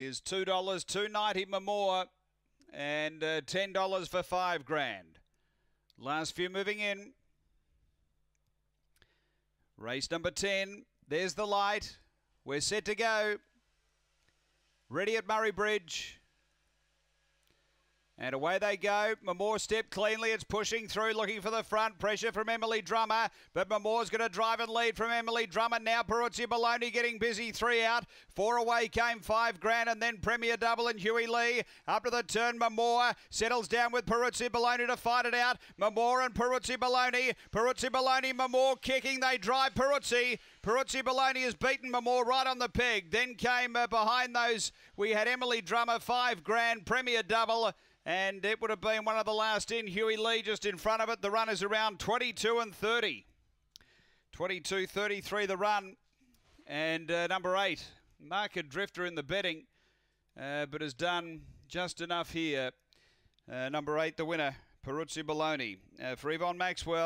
is two dollars, two ninety more, and uh, ten dollars for five grand. Last few moving in. Race number ten. There's the light. We're set to go. Ready at Murray Bridge. And away they go. Mamore step cleanly. It's pushing through, looking for the front. Pressure from Emily Drummer. But Mamore's going to drive and lead from Emily Drummer. Now Peruzzi Baloney getting busy. Three out. Four away came five grand. And then Premier Double and Huey Lee. Up to the turn, Mamore settles down with Peruzzi Baloney to fight it out. Mamore and Peruzzi Baloney. Peruzzi Baloney, Mamore kicking. They drive Peruzzi. Peruzzi Baloney has beaten Mamore right on the peg. Then came uh, behind those. We had Emily Drummer, five grand. Premier Double. And it would have been one of the last in. Huey Lee just in front of it. The run is around 22 and 30. 22 33 the run. And uh, number eight, Market Drifter in the betting, uh, but has done just enough here. Uh, number eight, the winner, Peruzzi Baloney. Uh, for Yvonne Maxwell.